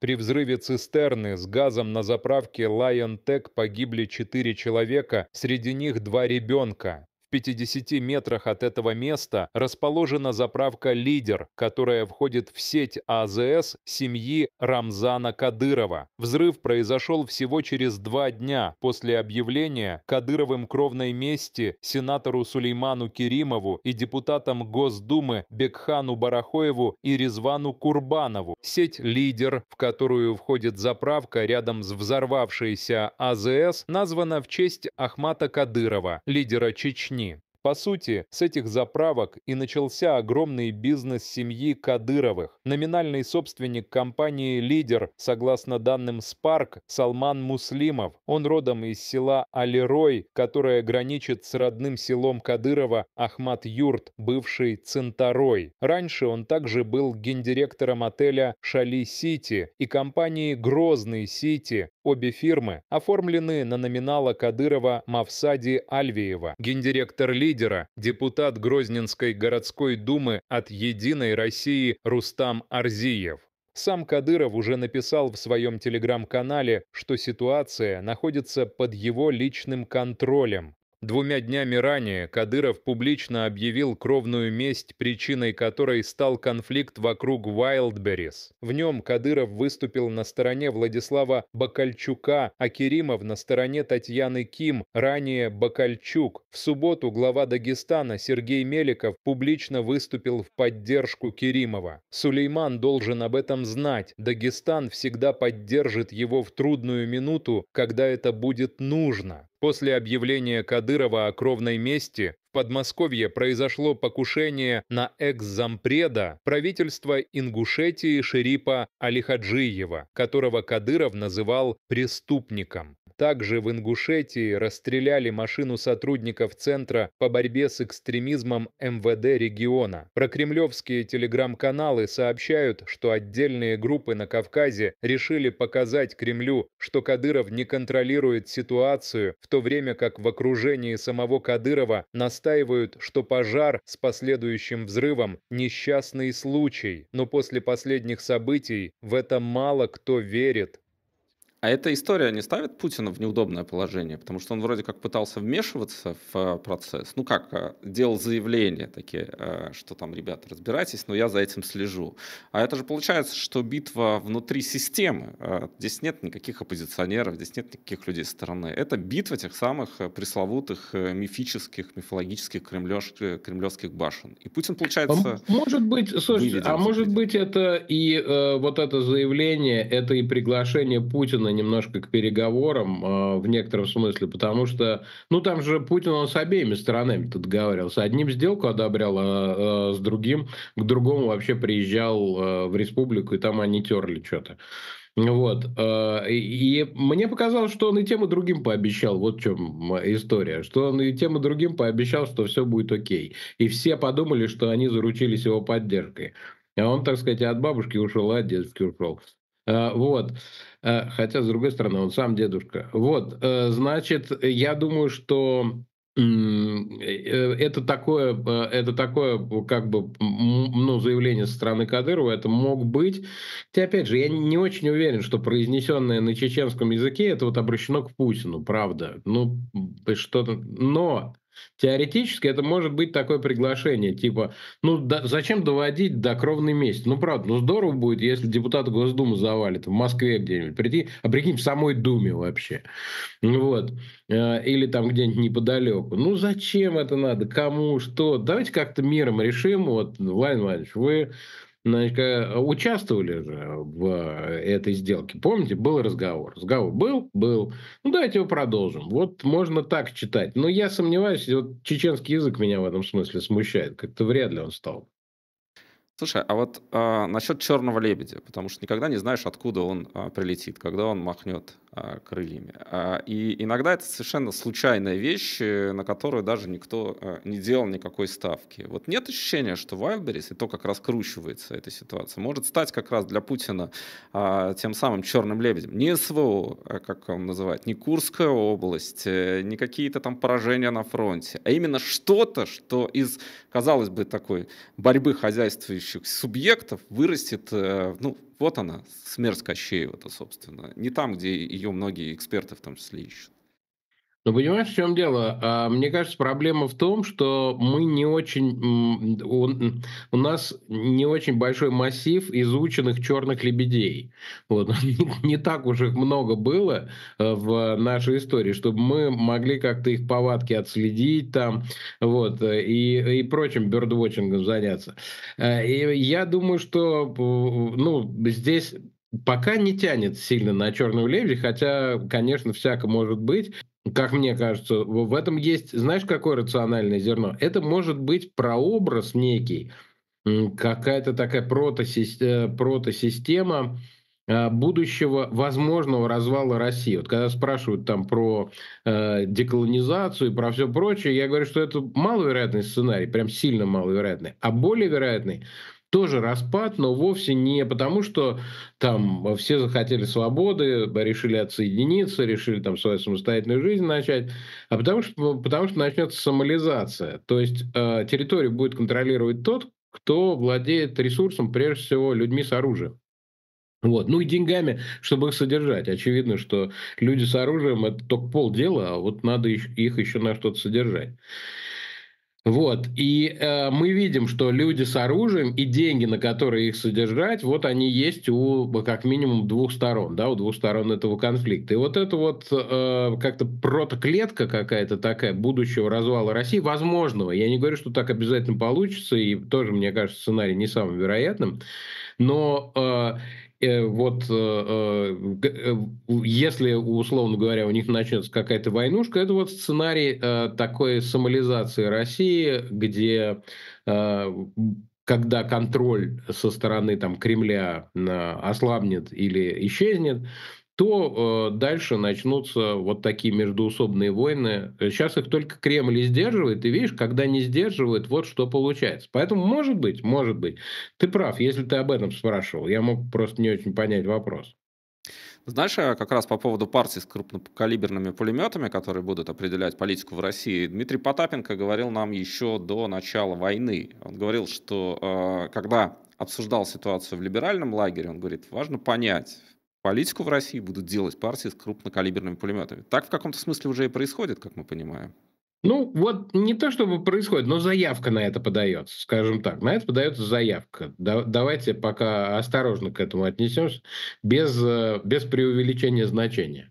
При взрыве цистерны с газом на заправке Lion Tech погибли четыре человека, среди них два ребенка. В 50 метрах от этого места расположена заправка «Лидер», которая входит в сеть АЗС семьи Рамзана Кадырова. Взрыв произошел всего через два дня после объявления Кадыровым кровной мести сенатору Сулейману Керимову и депутатам Госдумы Бекхану Барахоеву и Резвану Курбанову. Сеть «Лидер», в которую входит заправка рядом с взорвавшейся АЗС, названа в честь Ахмата Кадырова, лидера Чечни одни. По сути, с этих заправок и начался огромный бизнес семьи Кадыровых. Номинальный собственник компании «Лидер», согласно данным Спарк, Салман Муслимов. Он родом из села Алирой, которое граничит с родным селом Кадырова Ахмат-Юрт, бывший Центарой. Раньше он также был гендиректором отеля «Шали-Сити» и компании «Грозный Сити». Обе фирмы оформлены на номинала Кадырова Мавсади Альвиева. Гендиректор «Лидер» лидера, депутат Грозненской городской думы от «Единой России» Рустам Арзиев. Сам Кадыров уже написал в своем телеграм-канале, что ситуация находится под его личным контролем. Двумя днями ранее Кадыров публично объявил кровную месть, причиной которой стал конфликт вокруг Уайлдберрис. В нем Кадыров выступил на стороне Владислава Бакальчука, а Керимов на стороне Татьяны Ким, ранее Бакальчук. В субботу глава Дагестана Сергей Меликов публично выступил в поддержку Керимова. Сулейман должен об этом знать. Дагестан всегда поддержит его в трудную минуту, когда это будет нужно. После объявления Кадырова о кровной мести в Подмосковье произошло покушение на экс-зампреда правительства Ингушетии Шерипа Алихаджиева, которого Кадыров называл «преступником». Также в Ингушетии расстреляли машину сотрудников Центра по борьбе с экстремизмом МВД региона. Про кремлевские телеграм-каналы сообщают, что отдельные группы на Кавказе решили показать Кремлю, что Кадыров не контролирует ситуацию, в то время как в окружении самого Кадырова настаивают, что пожар с последующим взрывом – несчастный случай. Но после последних событий в это мало кто верит. А эта история не ставит Путина в неудобное положение, потому что он вроде как пытался вмешиваться в э, процесс. Ну как, э, делал заявления такие, э, что там, ребята, разбирайтесь, но я за этим слежу. А это же получается, что битва внутри системы. Здесь нет никаких оппозиционеров, здесь нет никаких людей со стороны. Это битва тех самых пресловутых мифических, мифологических кремлёш, кремлевских башен. И Путин, получается... Может быть, слушайте, а может быть это и э, вот это заявление, это и приглашение Путина склонны немножко к переговорам э, в некотором смысле, потому что, ну, там же Путин, он с обеими сторонами тут говорил. С одним сделку одобрял, а э, с другим, к другому вообще приезжал э, в республику, и там они терли что-то. Вот. И мне показалось, что он и тем, и другим пообещал. Вот в чем история. Что он и тем, и другим пообещал, что все будет окей. И все подумали, что они заручились его поддержкой. А он, так сказать, от бабушки ушел, а от дедушки ушел. Э, вот. Э, хотя, с другой стороны, он сам дедушка. Вот. Э, значит, я думаю, что это такое, это такое, как бы, ну, заявление со стороны Кадырова, это мог быть. Хотя, опять же, я не очень уверен, что произнесенное на чеченском языке это вот обращено к Путину, правда. Ну, что-то... Но Теоретически это может быть такое приглашение, типа, ну да, зачем доводить до кровной мести? Ну правда, ну здорово будет, если депутат Госдумы завалит в Москве где-нибудь, прийти, а прикинь, в самой Думе вообще. Вот. Э, или там где-нибудь неподалеку. Ну зачем это надо? Кому? Что? Давайте как-то миром решим. Вот, Владимир Владимирович, вы значит, э, участвовали же в э, этой сделке. Помните, был разговор. Разговор был? Был. Ну, давайте его продолжим. Вот можно так читать. Но я сомневаюсь, вот чеченский язык меня в этом смысле смущает. Как-то вряд ли он стал. Слушай, а вот э, насчет черного лебедя, потому что никогда не знаешь, откуда он э, прилетит, когда он махнет а, крыльями. А, и иногда это совершенно случайная вещь, э, на которую даже никто а, не делал никакой ставки. Вот нет ощущения, что Wildberries, и то, как раскручивается эта ситуация, может стать как раз для Путина тем самым черным лебедем. Не СВО, как он называет, не Курская область, э, не какие-то там поражения на фронте, а именно что-то, что из, казалось бы, такой борьбы хозяйствующих субъектов вырастет э, ну, вот она, смерть Кощеева-то, собственно. Не там, где ее многие эксперты в том числе ищут. Ну, понимаешь, в чем дело? А, мне кажется, проблема в том, что мы не очень... У, нас не очень большой массив изученных черных лебедей. Вот. Не, так уж их много было э, в нашей истории, чтобы мы могли как-то их повадки отследить там, вот, э, и, и прочим бёрдвотчингом заняться. Э, и я думаю, что ну, здесь пока не тянет сильно на черного лебедя, хотя, конечно, всяко может быть. Как мне кажется, в этом есть, знаешь, какое рациональное зерно? Это может быть прообраз некий, какая-то такая э, протосистема, протосистема э, будущего возможного развала России. Вот когда спрашивают там про э, деколонизацию и про все прочее, я говорю, что это маловероятный сценарий, прям сильно маловероятный. А более вероятный тоже распад, но вовсе не потому, что там все захотели свободы, решили отсоединиться, решили там свою самостоятельную жизнь начать, а потому что, потому что начнется самолизация. То есть э, территорию будет контролировать тот, кто владеет ресурсом, прежде всего людьми с оружием. Вот. Ну и деньгами, чтобы их содержать. Очевидно, что люди с оружием это только полдела, а вот надо их еще на что-то содержать. Вот. И э, мы видим, что люди с оружием и деньги, на которые их содержать, вот они есть у как минимум двух сторон, да, у двух сторон этого конфликта. И вот это вот э, как-то протоклетка какая-то такая будущего развала России, возможного. Я не говорю, что так обязательно получится, и тоже, мне кажется, сценарий не самым вероятным. Но э, Э, вот э, э, если, условно говоря, у них начнется какая-то войнушка, это вот сценарий такой сомализации России, где когда контроль со стороны там, Кремля ослабнет или исчезнет, то э, дальше начнутся вот такие междуусобные войны. Сейчас э, их только Кремль сдерживает, и видишь, когда не сдерживает, вот что получается. Поэтому, может быть, может быть, ты прав, если ты об этом спрашивал. Я мог просто не очень понять вопрос. Знаешь, э, как раз по поводу партий с крупнокалиберными пулеметами, которые будут определять политику в России, Дмитрий Потапенко говорил нам еще до начала войны. Он говорил, что э, когда обсуждал ситуацию в либеральном лагере, он говорит, важно понять, Политику в России будут делать партии с крупнокалиберными пулеметами. Так в каком-то смысле уже и происходит, как мы понимаем. Ну, вот не то, чтобы происходит, но заявка на это подается, скажем так. На это подается заявка. Да, давайте пока осторожно к этому отнесемся, без, э, без преувеличения значения.